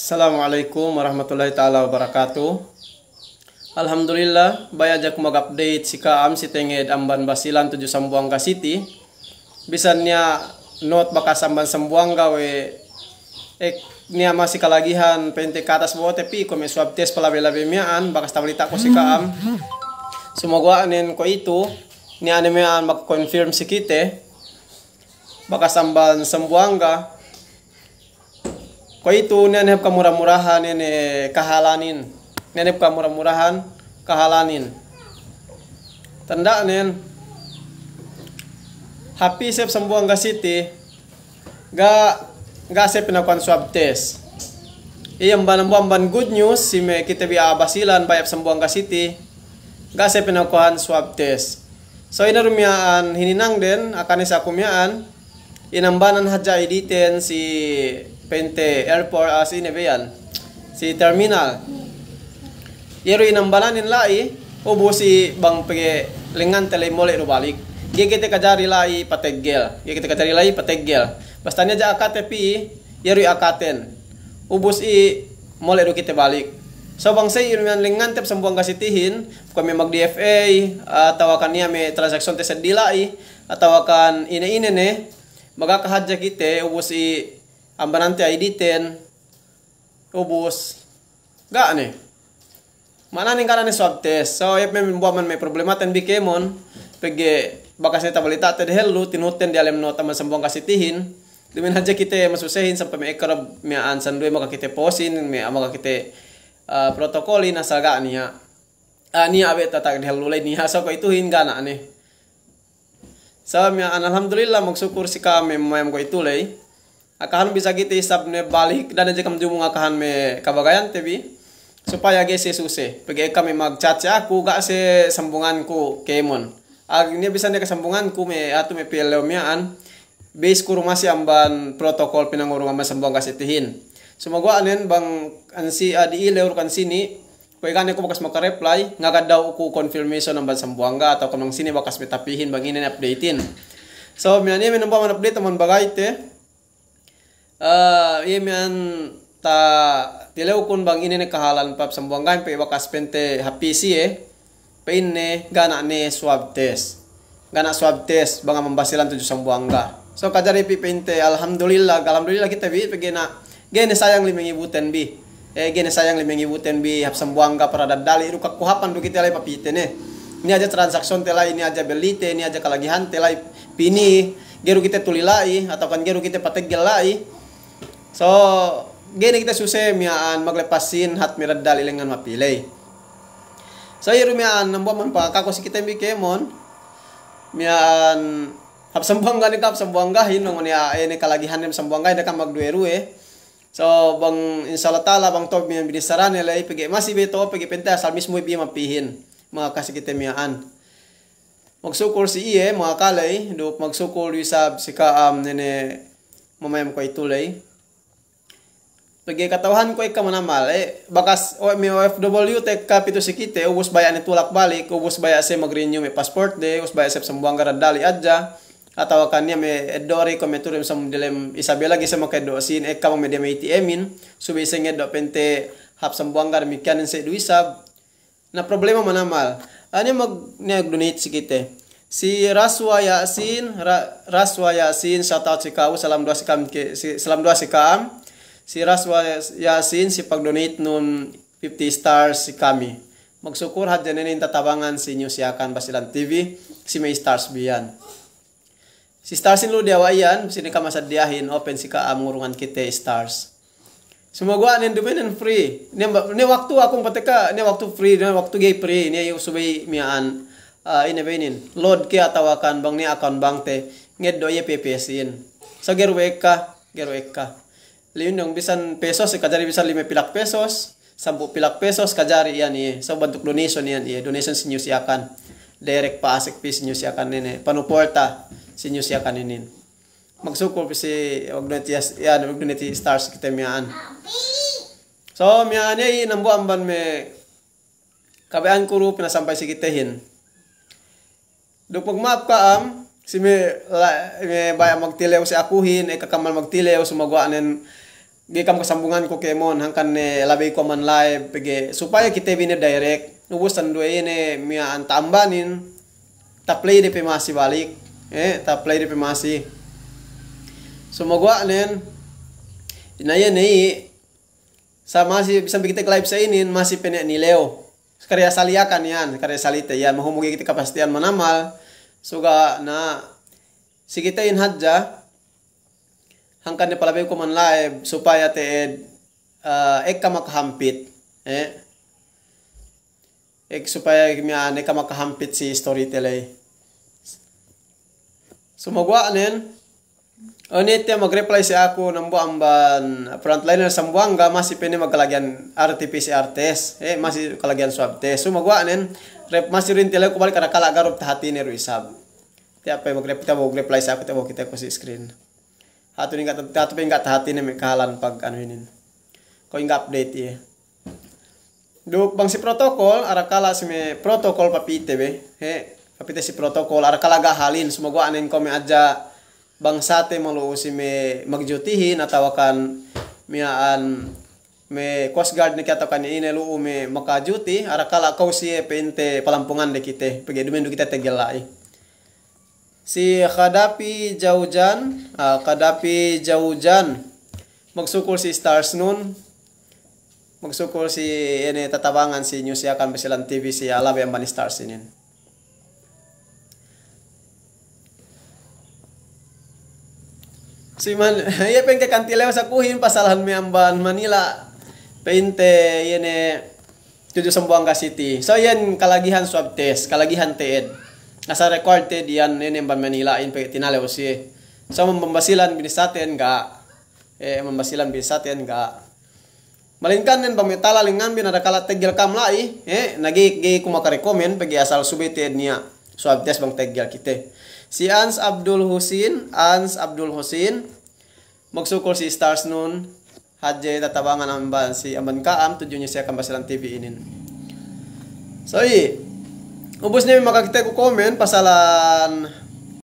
Assalamualaikum warahmatullahi taala wabarakatuh. Alhamdulillah, bayar jak mag update si Kaam si tenged amban basilan tujuh sambuangga city. Bisanya not bakas amban sambuangga we ek nia masih kalagihan pente ke atas bawah tapi ko swab tes pelabe-labe bakas stabilita ko si Kaam. Semoga anen ko itu nia anemian mag confirm si kite bakas amban sambuangga Kau itu nenep murah murahan nene kahalanin. Nenep murah murahan kahalanin. Tanda nen. Happy sep sembuh enggak siti. Ga ga sep penakuan swab test. Iya mban mban good news si me kita bi abasilan bayap sembuh enggak siti. Ga sep penakuan swab test. So ina rumiaan hininang den akan isakumiaan inambanan di ten si pente airport as ah, in bayan si terminal yero nambalanin lai obo si bang pege lengan tele mole ro balik dia kita kajari lai pategel dia kita kajari lai pategel bastanya ja akate yero akaten ubus i mole ro kita balik So bang say irman lingan tep sembuang kasitihin kami mag DFA atau akan niya may transaction te sedilai atau akan ine ine ne magakahadya kita ubus i nanti 10. Oh bos. gak nih? mana nih karena nih swab test so ya memang buat man problema ten bikemon Pegi bakas ne tabalita te de tinuten di alam no taman sembong kasih tihin, Dimin aja kita masusehin sampai me ekor me ansan dua maka kita posin me maka kita uh, e, protokolin asal gak nih ya. Ah nih abe tatak di hellu lain nih so kau ituin gak nih. So ya alhamdulillah maksyukur si kami, mayam ko itu lei akahan bisa kita isap ne balik dan aja kamu jumung akahan me kabagayan tebi supaya ge se suse pege kami caca aku gak se sambunganku kemon akhirnya bisa ne ku me atu me an base ku rumah si amban protokol sambung kasih tihin semoga anen bang ansi adi ah, ileur kan sini Kue kan aku bakas reply nggak ada aku confirmation nambah bansang nggak atau kemang sini bakas metapihin bang ini updatein. So, mianya menumpang update teman bagai te. Ah, ye iya, mian ta tileu kun bang ini ne kahalan pap sembuang gan pe wakas pente HPC eh pe ini gana ne swab test gana swab test bang ambasilan tujuh sembuang ga so kajar ipi pente alhamdulillah alhamdulillah kita bi gena gene sayang ibu ten bi eh gene sayang ibu ten bi hap sambuang ga perada dali ruka kuhapan du kita lai papi ne ini aja transaksi tela ini aja beli te ini aja kalagihan tela pini geru kita tulilai atau kan geru kita patek gelai So, gini kita susah miyaan maglepasin hat miradal ilingan mapilay. So, yun iya miaan, nambuang man pa, kakos kita bikemon, miyaan hap sambuang gani ka, sambuang gahin, nung niya, eh, ni kalagihan ng sambuang hindi ka magduero eh. So, bang insalatala, taala bang tog miyaan binisaran nila ya, pagi masih beto pagi pinta, sal mismo ibi mapihin mga kita miyaan. Magsukol si iye mga kalay duk magsukol yu sab sika am um, nene mamayam ko itulay. PG katawahan ko ikam mana male eh, bakas OMFW TK itu sikite ubus bayan ni tulak balik ubus baya se magrenew me passport de ubus baya se sembuang gara dali aja atau kannya me edori ko meturim sama sam dilem Isabela gisa make dosin eka eh, mo me dem ATMin subi se ngedok pente hap sembuang gara mikian se duisab na problema mana mal ani mag ne donate sikite si Raswa Yasin ra, Raswa Yasin out si kau salam dua sikam ke, si, salam dua sikam si Raswa Yasin si pagdonate nun 50 stars si kami. Magsukur hadyan ninin tatabangan si inyo siyakan Basilan TV si may stars biyan. Si stars lu diawayan sini ka masadyahin open si ka amurungan kita stars. Sumagwa nin dumin and free. Ni, ni waktu akong pateka, ni waktu free, ni waktu gay free, ni subay miyaan uh, ah, inabinin. Load kaya tawakan bang ni account bang te, ngedoye do ye PPSin. So gerwek ka, gerwek liundong bisan pesos kajari bisan lima pilak pesos sampu pilak pesos kajari yan iya so bantuk donation yan iya donation sinyo siakan direct pa asik pi sinyo siakan nene panuporta sinyo siakan nene magsukol pi si magneti yan magneti stars kita miaan so miaan iya nambu amban me kabean kuru pinasampay si kitehin dupag maap ka am si me, la, me baya magtilew si akuhin ay kakamal magtilew sumagawa anen ge kam kesambungan Pokemon hangkan ne labe koman live pege supaya kita bine direct nubus tan dua ini mia antambanin tak play di masih balik eh tak play pemasi masih gua nen inaya nih sama si bisa begitu live saya ini masih penek nih Leo karya saliakan ya karya salite ya mau kita kepastian manamal suga na si kita in hajja hankanne palabe ko man lae supaya te uh, ek kama kahampit eh ek supaya miya ne kama kahampit si storyteller sumagwa so, nen Oni te magreply si aku ng buamban frontliner sa masih pene makalagian RT-PCR test eh masih kalagian swab test so magwa nen rep masih rin tele ko balik kada kala garuk hati ni ruisab tiap apa magreply ta magreply sa ako ta kita ko si screen hatu ingat hatu ingat hati nih mekalan pag anu ini ko ingat update ye do bang si protokol kala si me protokol papite be he papite si protokol arakala halin semoga anen ko me aja bangsate malu si me magjutihin atau kan miaan me coast guard ni kata kan ini lu me makajuti arakala kau si pente palampungan de kite pegi dumen kita tegelai si kadapi Jaujan ah, kadapi Jaujan magsukul si Stars nun magsukul si ini tatabangan si news ya kan besilan TV si alab yang bani Stars ini si man iya pengke kantile sakuhin pasalahan miamban Manila pente ini iya, tujuh sembuang ka city so yan kalagihan swab test kalagihan tn asa record te diyan Manila in pag tinale o si e. so mambasilan binisaten ga eh mambasilan binisaten ga nene nin metala lingan binadakala tegel kam lai eh nagi gi recommend pegi asal subited niya so abdes bang tegel kite. Si Ans Abdul Husin, Ans Abdul Husin magsukol si Stars nun hadje tatabangan amban si amban kaam tujuhnya siya kambasilan TV inin. So, i, Ubus na yung makakita ko comment, pasalan